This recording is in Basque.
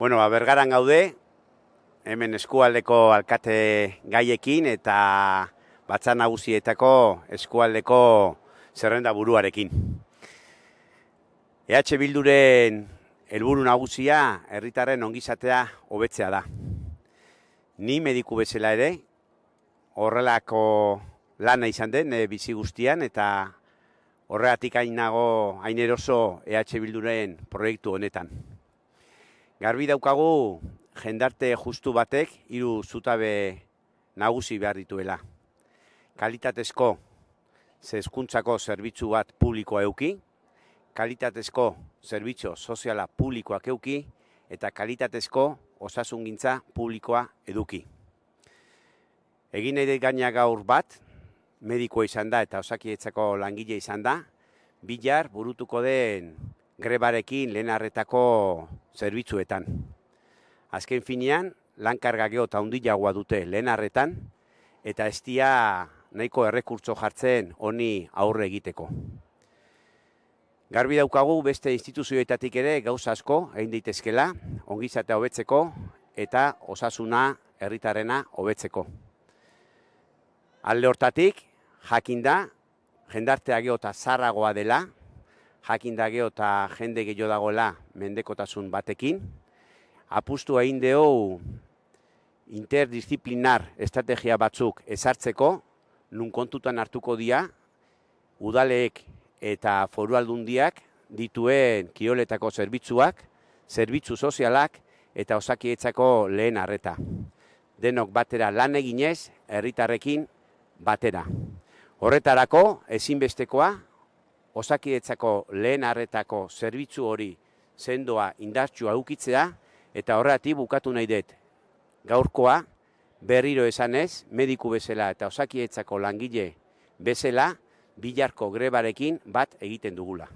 Bueno, ba, bergaran gaude, hemen eskualdeko alkate gaiekin eta batza nagusietako eskualdeko zerrenda buruarekin. EH Bilduren helburu nagusia herritarren ongizatea hobetzea da. Ni mediku bezala ere, horrelako lana izan den e, bizi guztian eta horregatik hain nago hain eroso EH Bilduren proiektu honetan. Garbi daukagu jendarte justu batek hiru zutabe nagusi behar dituela. Kalitatezko zezkuntzako zerbitzu bat publikoa euki, kalitatezko zerbitzu soziala publikoak euki, eta kalitatezko osasungintza publikoa eduki. Egin nahi gaina gaur bat, medikoa izan da eta osakietzako langile izan da, bilar burutuko den grebarekin lehen harretako zerbitzuetan. Azken finean, lankarga geho eta dute lehen harretan, eta ez dia nahiko errekurtso jartzen honi aurre egiteko. Garbi daukagu beste instituzioetatik ere gauza asko egin daitezkela, ongizatea hobetzeko eta osasuna herritarena hobetzeko. Alde hortatik, jakin da, jendartea geota zarragoa dela, jakin da geho eta jende gehiago dagoela mendekotasun batekin. Apustu hain dugu interdisziplinar estrategia batzuk ezartzeko, nun kontutan hartuko dia, udaleek eta foru aldundiak dituen kioletako zerbitzuak, zerbitzu sozialak eta osakietzako lehen arreta. Denok batera lan eginez, herritarrekin batera. Horretarako, ezinbestekoa, osakidetzako lehen harretako zerbitzu hori sendoa indartxua ukitzea, eta horreti bukatu nahi dut. Gaurkoa, berriro esanez, mediku bezala eta osakietzako langile bezala, bilarko grebarekin bat egiten dugula.